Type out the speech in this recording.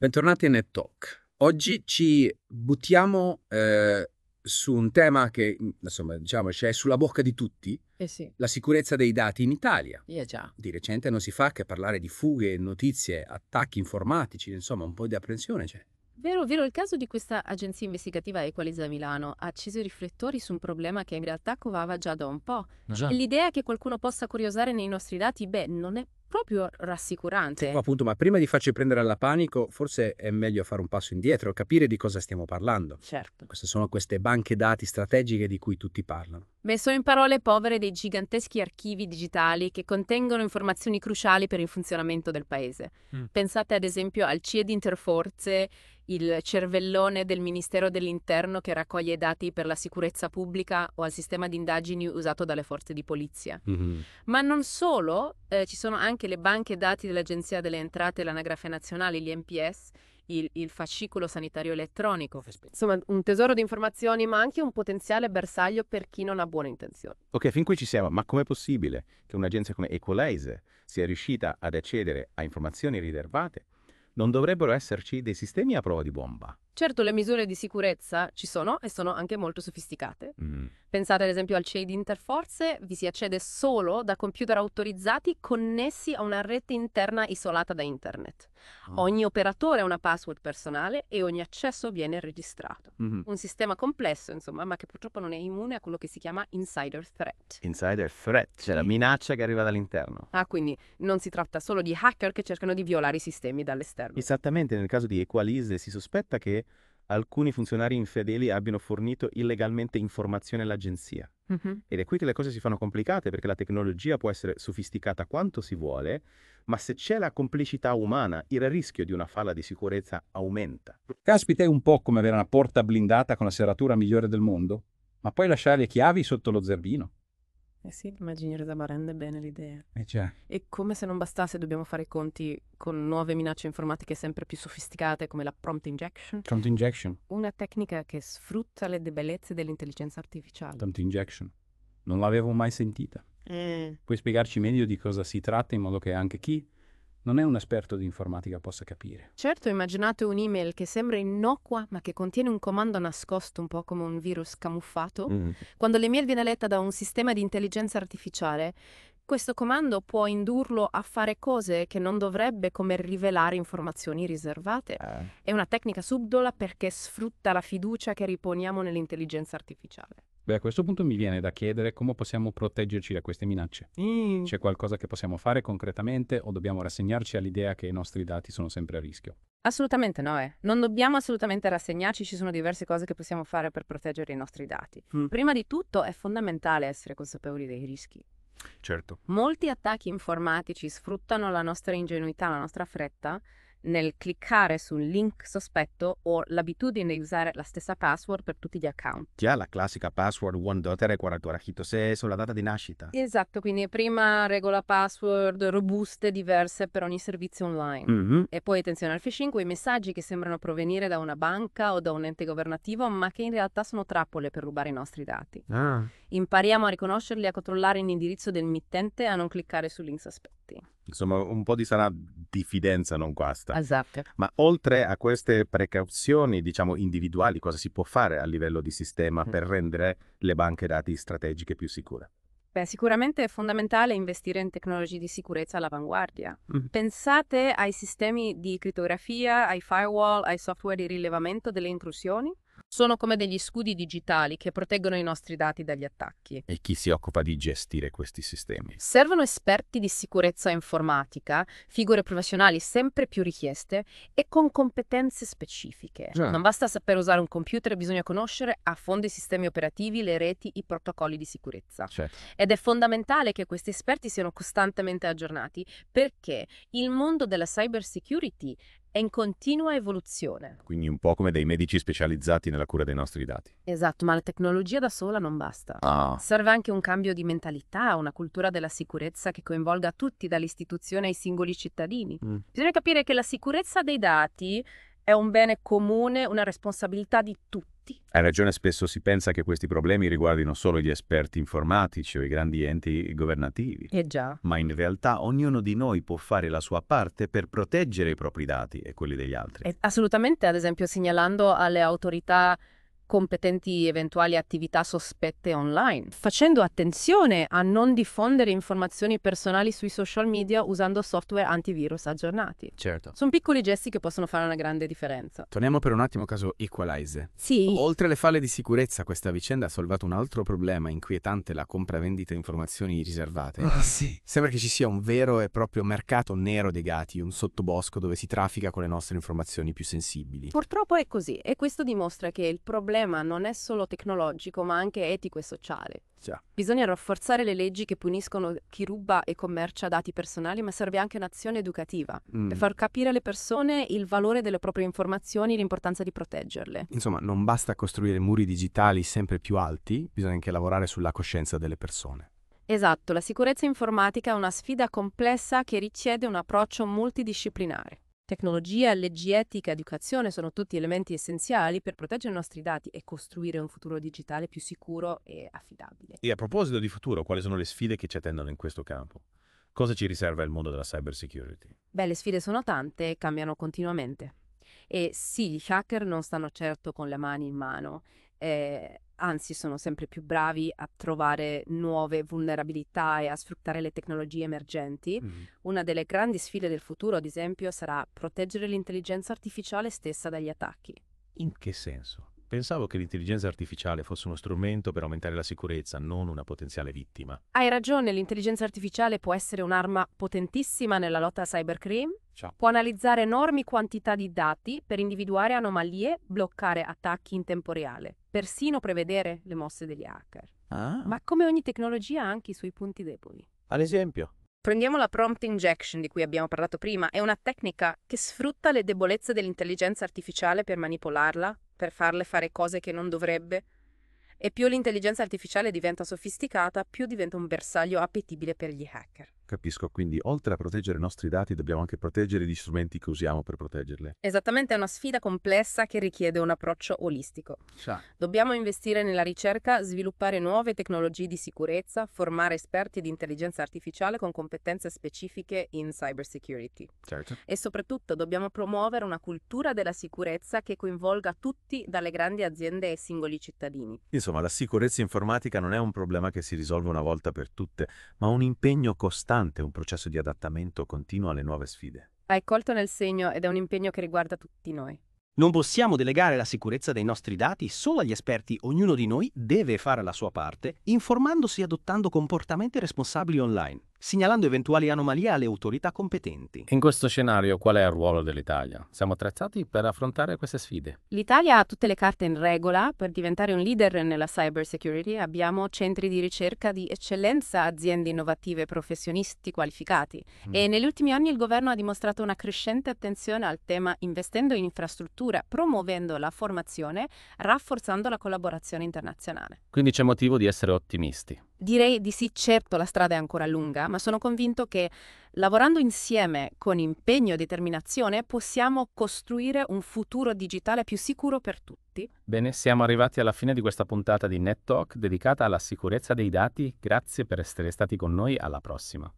Bentornati a Net Talk. Oggi ci buttiamo eh, su un tema che, insomma, diciamo, c'è sulla bocca di tutti, eh sì. la sicurezza dei dati in Italia. Yeah, già. Di recente non si fa che parlare di fughe, notizie, attacchi informatici, insomma, un po' di apprensione c'è. Vero, vero, il caso di questa agenzia investigativa Equalis Milano ha acceso i riflettori su un problema che in realtà covava già da un po'. Già. L'idea che qualcuno possa curiosare nei nostri dati, beh, non è proprio rassicurante. appunto, ma prima di farci prendere alla panico, forse è meglio fare un passo indietro, capire di cosa stiamo parlando. Certo. Queste sono queste banche dati strategiche di cui tutti parlano. Messo in parole povere dei giganteschi archivi digitali che contengono informazioni cruciali per il funzionamento del paese. Mm. Pensate ad esempio al CIE di Interforze il cervellone del Ministero dell'Interno che raccoglie dati per la sicurezza pubblica o al sistema di indagini usato dalle forze di polizia. Mm-hmm. Ma non solo, eh, ci sono anche le banche dati dell'Agenzia delle Entrate e l'Anagrafe Nazionale, gli NPS, il, il, fascicolo sanitario elettronico. Insomma, un tesoro di informazioni, ma anche un potenziale bersaglio per chi non ha buone intenzioni. Ok, fin qui ci siamo, ma com'è possibile che un'agenzia come Equalize sia riuscita ad accedere a informazioni riservate non dovrebbero esserci dei sistemi a prova di bomba. Certo, le misure di sicurezza ci sono e sono anche molto sofisticate. Mm. Pensate ad esempio al CED interforze, vi si accede solo da computer autorizzati connessi a una rete interna isolata da internet. Oh. Ogni operatore ha una password personale e ogni accesso viene registrato. Mm. Un sistema complesso, insomma, ma che purtroppo non è immune a quello che si chiama insider threat. Insider threat, cioè la minaccia che arriva dall'interno. Ah, quindi non si tratta solo di hacker che cercano di violare i sistemi dall'esterno. Esattamente, nel caso di Equalize si sospetta che alcuni funzionari infedeli abbiano fornito illegalmente informazioni all'agenzia. Uh-huh. Ed è qui che le cose si fanno complicate perché la tecnologia può essere sofisticata quanto si vuole, ma se c'è la complicità umana, il rischio di una falla di sicurezza aumenta. Caspita, è un po' come avere una porta blindata con la serratura migliore del mondo, ma poi lasciare le chiavi sotto lo zerbino. Eh sì, l'immaginiere Zabarenda è bene l'idea. E, eh cioè. e come se non bastasse dobbiamo fare i conti con nuove minacce informatiche sempre più sofisticate come la prompt injection. Prompt injection. Una tecnica che sfrutta le debolezze dell'intelligenza artificiale. Prompt injection. Non l'avevo mai sentita. Mm. Puoi spiegarci meglio di cosa si tratta in modo che anche chi non è un esperto di informatica possa capire. Certo, immaginate un'email che sembra innocua ma che contiene un comando nascosto, un po' come un virus camuffato. Mm. Quando l'email viene letta da un sistema di intelligenza artificiale, questo comando può indurlo a fare cose che non dovrebbe, come rivelare informazioni riservate. Eh. È una tecnica subdola perché sfrutta la fiducia che riponiamo nell'intelligenza artificiale. Beh, a questo punto mi viene da chiedere come possiamo proteggerci da queste minacce. Mm. C'è qualcosa che possiamo fare concretamente o dobbiamo rassegnarci all'idea che i nostri dati sono sempre a rischio? Assolutamente no, eh. non dobbiamo assolutamente rassegnarci, ci sono diverse cose che possiamo fare per proteggere i nostri dati. Mm. Prima di tutto è fondamentale essere consapevoli dei rischi. Certo. Molti attacchi informatici sfruttano la nostra ingenuità, la nostra fretta nel cliccare su un link sospetto o l'abitudine di usare la stessa password per tutti gli account. Già la classica password 1 dotter e 4 arachitose sulla data di nascita. Esatto, quindi prima regola password robuste diverse per ogni servizio online. Mm -hmm. E poi attenzione al phishing, quei messaggi che sembrano provenire da una banca o da un ente governativo, ma che in realtà sono trappole per rubare i nostri dati. Ah. Impariamo a riconoscerli, a controllare l'indirizzo del mittente e a non cliccare su link sospetti. Insomma, un po' di sana diffidenza non guasta. Esatto. Ma oltre a queste precauzioni, diciamo, individuali, cosa si può fare a livello di sistema mm. per rendere le banche dati strategiche più sicure? Beh, sicuramente è fondamentale investire in tecnologie di sicurezza all'avanguardia. Mm. Pensate ai sistemi di criptografia, ai firewall, ai software di rilevamento delle intrusioni sono come degli scudi digitali che proteggono i nostri dati dagli attacchi. E chi si occupa di gestire questi sistemi? Servono esperti di sicurezza informatica, figure professionali sempre più richieste e con competenze specifiche. Già. Non basta sapere usare un computer, bisogna conoscere a fondo i sistemi operativi, le reti, i protocolli di sicurezza. Certo. Ed è fondamentale che questi esperti siano costantemente aggiornati perché il mondo della cyber security è in continua evoluzione. Quindi un po' come dei medici specializzati nella cura dei nostri dati. Esatto, ma la tecnologia da sola non basta. Ah. Serve anche un cambio di mentalità, una cultura della sicurezza che coinvolga tutti, dall'istituzione ai singoli cittadini. Mm. Bisogna capire che la sicurezza dei dati è un bene comune, una responsabilità di tutti tutti. Hai ragione, spesso si pensa che questi problemi riguardino solo gli esperti informatici o i grandi enti governativi. E eh già. Ma in realtà ognuno di noi può fare la sua parte per proteggere i propri dati e quelli degli altri. Eh, assolutamente, ad esempio segnalando alle autorità competenti eventuali attività sospette online, facendo attenzione a non diffondere informazioni personali sui social media usando software antivirus aggiornati. Certo. Sono piccoli gesti che possono fare una grande differenza. Torniamo per un attimo al caso Equalize. Sì. Oltre alle falle di sicurezza, questa vicenda ha solvato un altro problema inquietante, la compravendita di informazioni riservate. Ah, oh, sì. Sembra che ci sia un vero e proprio mercato nero dei gatti, un sottobosco dove si traffica con le nostre informazioni più sensibili. Purtroppo è così e questo dimostra che il problema problema non è solo tecnologico, ma anche etico e sociale. Già. Bisogna rafforzare le leggi che puniscono chi ruba e commercia dati personali, ma serve anche un'azione educativa mm. per far capire alle persone il valore delle proprie informazioni e l'importanza di proteggerle. Insomma, non basta costruire muri digitali sempre più alti, bisogna anche lavorare sulla coscienza delle persone. Esatto, la sicurezza informatica è una sfida complessa che richiede un approccio multidisciplinare. Tecnologia, leggi etica, educazione sono tutti elementi essenziali per proteggere i nostri dati e costruire un futuro digitale più sicuro e affidabile. E a proposito di futuro, quali sono le sfide che ci attendono in questo campo? Cosa ci riserva il mondo della cybersecurity? Beh, le sfide sono tante e cambiano continuamente. E sì, gli hacker non stanno certo con le mani in mano. Eh, anzi sono sempre più bravi a trovare nuove vulnerabilità e a sfruttare le tecnologie emergenti. Mm. Una delle grandi sfide del futuro, ad esempio, sarà proteggere l'intelligenza artificiale stessa dagli attacchi. In che senso? Pensavo che l'intelligenza artificiale fosse uno strumento per aumentare la sicurezza, non una potenziale vittima. Hai ragione, l'intelligenza artificiale può essere un'arma potentissima nella lotta al cybercrime. Ciao. Può analizzare enormi quantità di dati per individuare anomalie, bloccare attacchi in tempo reale, persino prevedere le mosse degli hacker. Ah. Ma come ogni tecnologia ha anche i suoi punti deboli. Ad esempio? Prendiamo la prompt injection di cui abbiamo parlato prima. È una tecnica che sfrutta le debolezze dell'intelligenza artificiale per manipolarla, per farle fare cose che non dovrebbe. E più l'intelligenza artificiale diventa sofisticata, più diventa un bersaglio appetibile per gli hacker. Capisco, quindi oltre a proteggere i nostri dati dobbiamo anche proteggere gli strumenti che usiamo per proteggerli. Esattamente, è una sfida complessa che richiede un approccio olistico. Ciao. Dobbiamo investire nella ricerca, sviluppare nuove tecnologie di sicurezza, formare esperti di intelligenza artificiale con competenze specifiche in cybersecurity. Certo. E soprattutto dobbiamo promuovere una cultura della sicurezza che coinvolga tutti, dalle grandi aziende ai singoli cittadini. Insomma, la sicurezza informatica non è un problema che si risolve una volta per tutte, ma un impegno costante costante, un processo di adattamento continuo alle nuove sfide. Hai colto nel segno ed è un impegno che riguarda tutti noi. Non possiamo delegare la sicurezza dei nostri dati solo agli esperti, ognuno di noi deve fare la sua parte, informandosi e adottando comportamenti responsabili online segnalando eventuali anomalie alle autorità competenti. In questo scenario qual è il ruolo dell'Italia? Siamo attrezzati per affrontare queste sfide? L'Italia ha tutte le carte in regola per diventare un leader nella cyber security. Abbiamo centri di ricerca di eccellenza, aziende innovative, professionisti qualificati mm. e negli ultimi anni il governo ha dimostrato una crescente attenzione al tema investendo in infrastrutture, promuovendo la formazione, rafforzando la collaborazione internazionale. Quindi c'è motivo di essere ottimisti. Direi di sì, certo la strada è ancora lunga, ma sono convinto che lavorando insieme con impegno e determinazione possiamo costruire un futuro digitale più sicuro per tutti. Bene, siamo arrivati alla fine di questa puntata di NetTalk dedicata alla sicurezza dei dati. Grazie per essere stati con noi, alla prossima.